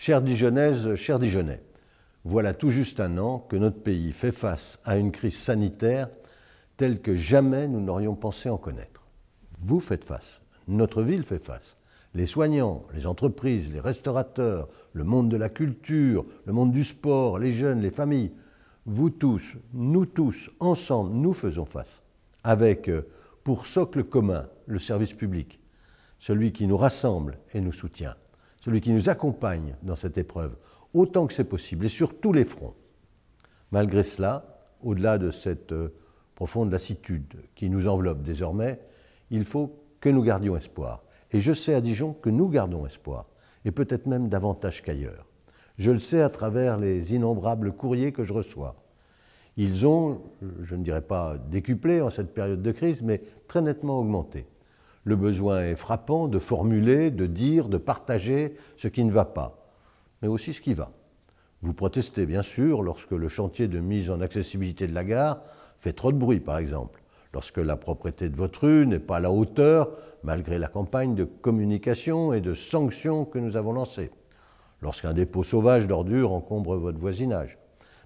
Chers Dijonnaises, chers Dijonnais, voilà tout juste un an que notre pays fait face à une crise sanitaire telle que jamais nous n'aurions pensé en connaître. Vous faites face, notre ville fait face, les soignants, les entreprises, les restaurateurs, le monde de la culture, le monde du sport, les jeunes, les familles. Vous tous, nous tous, ensemble, nous faisons face, avec euh, pour socle commun le service public, celui qui nous rassemble et nous soutient celui qui nous accompagne dans cette épreuve, autant que c'est possible, et sur tous les fronts. Malgré cela, au-delà de cette euh, profonde lassitude qui nous enveloppe désormais, il faut que nous gardions espoir. Et je sais à Dijon que nous gardons espoir, et peut-être même davantage qu'ailleurs. Je le sais à travers les innombrables courriers que je reçois. Ils ont, je ne dirais pas décuplé en cette période de crise, mais très nettement augmenté le besoin est frappant de formuler, de dire, de partager ce qui ne va pas, mais aussi ce qui va. Vous protestez, bien sûr, lorsque le chantier de mise en accessibilité de la gare fait trop de bruit, par exemple, lorsque la propriété de votre rue n'est pas à la hauteur, malgré la campagne de communication et de sanctions que nous avons lancée, lorsqu'un dépôt sauvage d'ordures encombre votre voisinage.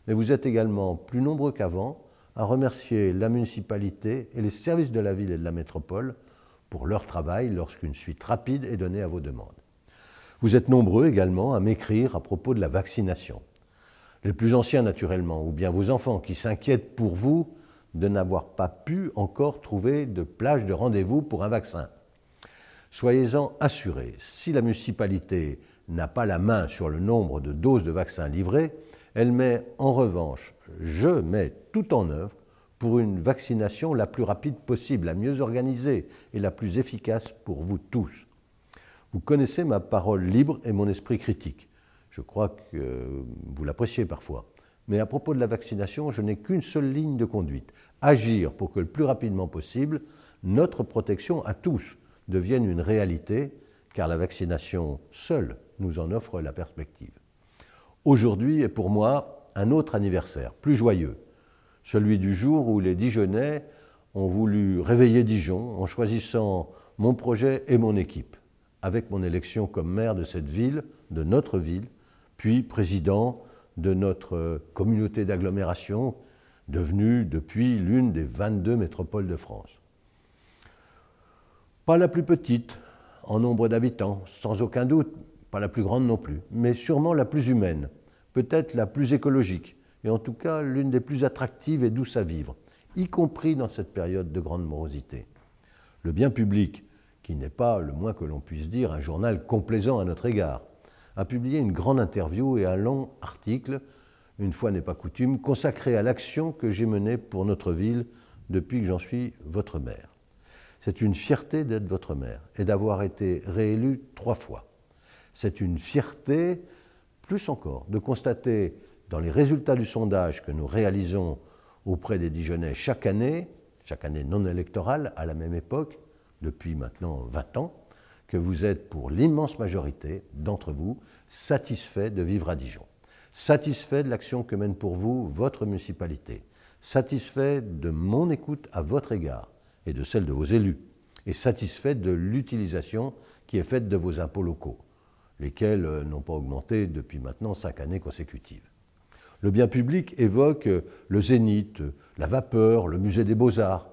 Mais vous êtes également plus nombreux qu'avant à remercier la municipalité et les services de la ville et de la métropole pour leur travail lorsqu'une suite rapide est donnée à vos demandes. Vous êtes nombreux également à m'écrire à propos de la vaccination. Les plus anciens naturellement, ou bien vos enfants qui s'inquiètent pour vous de n'avoir pas pu encore trouver de plage de rendez-vous pour un vaccin. Soyez-en assurés, si la municipalité n'a pas la main sur le nombre de doses de vaccins livrées, elle met en revanche, je mets tout en œuvre pour une vaccination la plus rapide possible, la mieux organisée et la plus efficace pour vous tous. Vous connaissez ma parole libre et mon esprit critique. Je crois que vous l'appréciez parfois. Mais à propos de la vaccination, je n'ai qu'une seule ligne de conduite. Agir pour que le plus rapidement possible, notre protection à tous devienne une réalité, car la vaccination seule nous en offre la perspective. Aujourd'hui est pour moi un autre anniversaire, plus joyeux, celui du jour où les Dijonnais ont voulu réveiller Dijon en choisissant mon projet et mon équipe, avec mon élection comme maire de cette ville, de notre ville, puis président de notre communauté d'agglomération, devenue depuis l'une des 22 métropoles de France. Pas la plus petite en nombre d'habitants, sans aucun doute, pas la plus grande non plus, mais sûrement la plus humaine, peut-être la plus écologique, et en tout cas l'une des plus attractives et douces à vivre, y compris dans cette période de grande morosité. Le bien public, qui n'est pas, le moins que l'on puisse dire, un journal complaisant à notre égard, a publié une grande interview et un long article, une fois n'est pas coutume, consacré à l'action que j'ai menée pour notre ville depuis que j'en suis votre maire. C'est une fierté d'être votre maire et d'avoir été réélu trois fois. C'est une fierté, plus encore, de constater dans les résultats du sondage que nous réalisons auprès des Dijonais chaque année, chaque année non électorale, à la même époque, depuis maintenant 20 ans, que vous êtes pour l'immense majorité d'entre vous satisfaits de vivre à Dijon, satisfaits de l'action que mène pour vous votre municipalité, satisfaits de mon écoute à votre égard et de celle de vos élus, et satisfaits de l'utilisation qui est faite de vos impôts locaux, lesquels euh, n'ont pas augmenté depuis maintenant cinq années consécutives. Le bien public évoque euh, le zénith, euh, la vapeur, le musée des beaux-arts.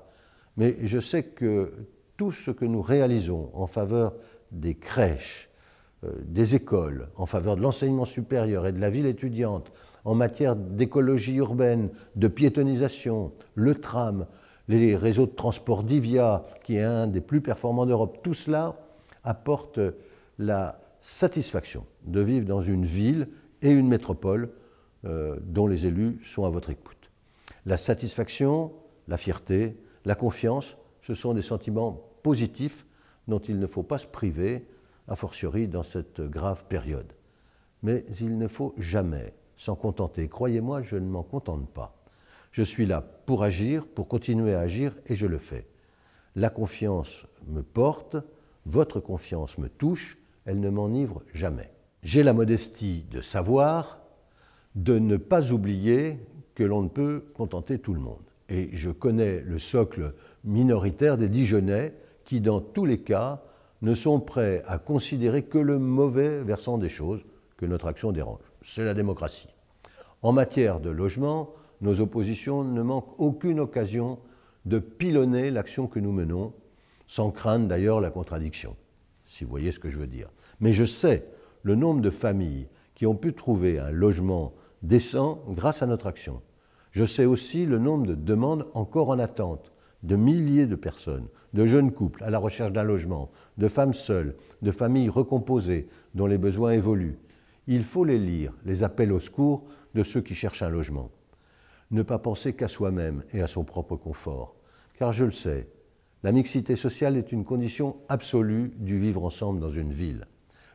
Mais je sais que tout ce que nous réalisons en faveur des crèches, euh, des écoles, en faveur de l'enseignement supérieur et de la ville étudiante, en matière d'écologie urbaine, de piétonisation, le tram, les réseaux de transport d'Ivia, qui est un des plus performants d'Europe, tout cela apporte la satisfaction de vivre dans une ville et une métropole euh, dont les élus sont à votre écoute. La satisfaction, la fierté, la confiance, ce sont des sentiments positifs dont il ne faut pas se priver, a fortiori dans cette grave période. Mais il ne faut jamais s'en contenter. Croyez-moi, je ne m'en contente pas. Je suis là pour agir, pour continuer à agir, et je le fais. La confiance me porte, votre confiance me touche, elle ne m'enivre jamais. J'ai la modestie de savoir, de ne pas oublier que l'on ne peut contenter tout le monde. Et je connais le socle minoritaire des Dijonais qui, dans tous les cas, ne sont prêts à considérer que le mauvais versant des choses que notre action dérange. C'est la démocratie. En matière de logement, nos oppositions ne manquent aucune occasion de pilonner l'action que nous menons, sans craindre d'ailleurs la contradiction, si vous voyez ce que je veux dire. Mais je sais le nombre de familles qui ont pu trouver un logement descend grâce à notre action. Je sais aussi le nombre de demandes encore en attente, de milliers de personnes, de jeunes couples à la recherche d'un logement, de femmes seules, de familles recomposées dont les besoins évoluent. Il faut les lire, les appels au secours de ceux qui cherchent un logement. Ne pas penser qu'à soi-même et à son propre confort, car je le sais, la mixité sociale est une condition absolue du vivre ensemble dans une ville.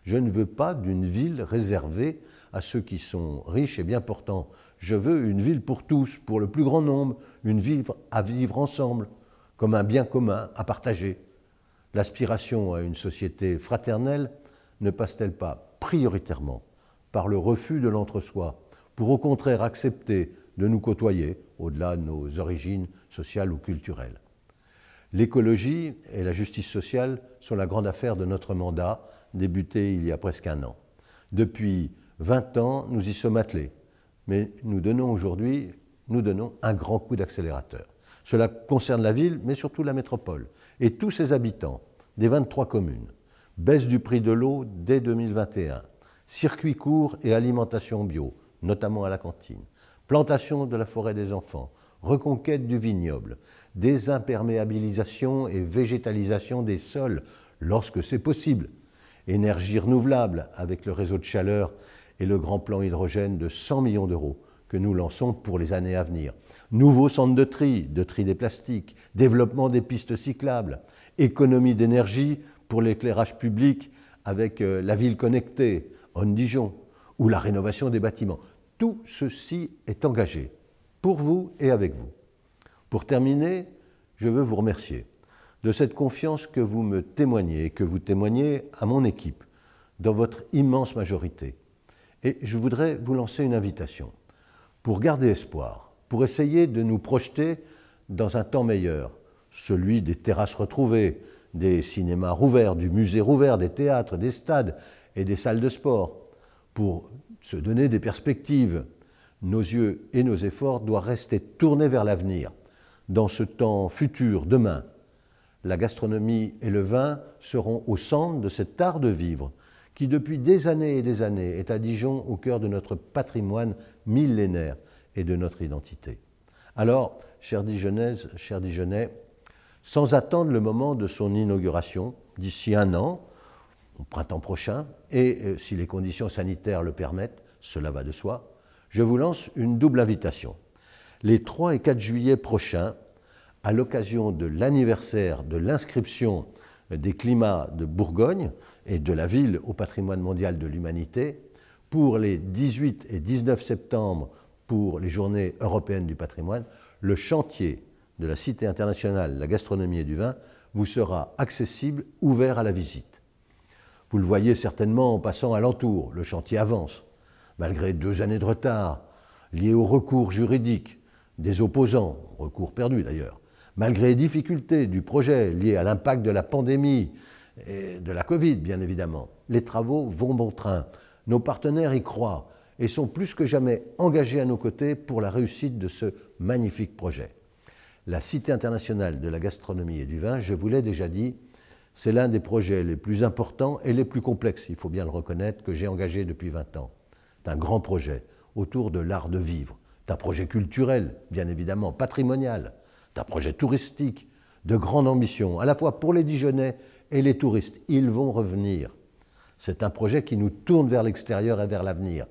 Je ne veux pas d'une ville réservée à ceux qui sont riches et bien portants. Je veux une ville pour tous, pour le plus grand nombre, une ville à vivre ensemble, comme un bien commun, à partager. L'aspiration à une société fraternelle ne passe-t-elle pas prioritairement par le refus de l'entre-soi, pour au contraire accepter de nous côtoyer au-delà de nos origines sociales ou culturelles L'écologie et la justice sociale sont la grande affaire de notre mandat, débuté il y a presque un an. Depuis 20 ans, nous y sommes attelés, mais nous donnons aujourd'hui, nous donnons un grand coup d'accélérateur. Cela concerne la ville, mais surtout la métropole et tous ses habitants des 23 communes. Baisse du prix de l'eau dès 2021, circuit court et alimentation bio, notamment à la cantine, plantation de la forêt des enfants, reconquête du vignoble, désimperméabilisation et végétalisation des sols lorsque c'est possible, énergie renouvelable avec le réseau de chaleur et le grand plan hydrogène de 100 millions d'euros que nous lançons pour les années à venir. Nouveau centre de tri, de tri des plastiques, développement des pistes cyclables, économie d'énergie pour l'éclairage public avec euh, la ville connectée, en Dijon, ou la rénovation des bâtiments. Tout ceci est engagé, pour vous et avec vous. Pour terminer, je veux vous remercier de cette confiance que vous me témoignez, et que vous témoignez à mon équipe, dans votre immense majorité. Et je voudrais vous lancer une invitation pour garder espoir, pour essayer de nous projeter dans un temps meilleur, celui des terrasses retrouvées, des cinémas rouverts, du musée rouvert, des théâtres, des stades et des salles de sport, pour se donner des perspectives. Nos yeux et nos efforts doivent rester tournés vers l'avenir, dans ce temps futur, demain, la gastronomie et le vin seront au centre de cet art de vivre qui, depuis des années et des années, est à Dijon au cœur de notre patrimoine millénaire et de notre identité. Alors, chers Dijonnaises, chers Dijonnais, sans attendre le moment de son inauguration, d'ici un an, au printemps prochain, et euh, si les conditions sanitaires le permettent, cela va de soi, je vous lance une double invitation. Les 3 et 4 juillet prochains, à l'occasion de l'anniversaire de l'inscription des climats de Bourgogne et de la ville au patrimoine mondial de l'humanité, pour les 18 et 19 septembre, pour les journées européennes du patrimoine, le chantier de la Cité internationale de la gastronomie et du vin vous sera accessible, ouvert à la visite. Vous le voyez certainement en passant alentour, le chantier avance, malgré deux années de retard liées au recours juridique des opposants, recours perdu d'ailleurs, Malgré les difficultés du projet liées à l'impact de la pandémie et de la Covid, bien évidemment, les travaux vont bon train. Nos partenaires y croient et sont plus que jamais engagés à nos côtés pour la réussite de ce magnifique projet. La Cité internationale de la gastronomie et du vin, je vous l'ai déjà dit, c'est l'un des projets les plus importants et les plus complexes, il faut bien le reconnaître, que j'ai engagé depuis 20 ans. C'est un grand projet autour de l'art de vivre. C'est un projet culturel, bien évidemment, patrimonial, un projet touristique de grande ambition, à la fois pour les Dijonais et les touristes. Ils vont revenir. C'est un projet qui nous tourne vers l'extérieur et vers l'avenir.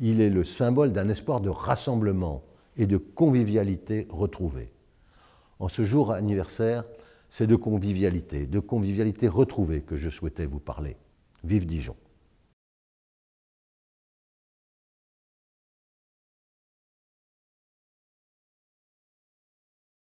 Il est le symbole d'un espoir de rassemblement et de convivialité retrouvée. En ce jour anniversaire, c'est de convivialité, de convivialité retrouvée que je souhaitais vous parler. Vive Dijon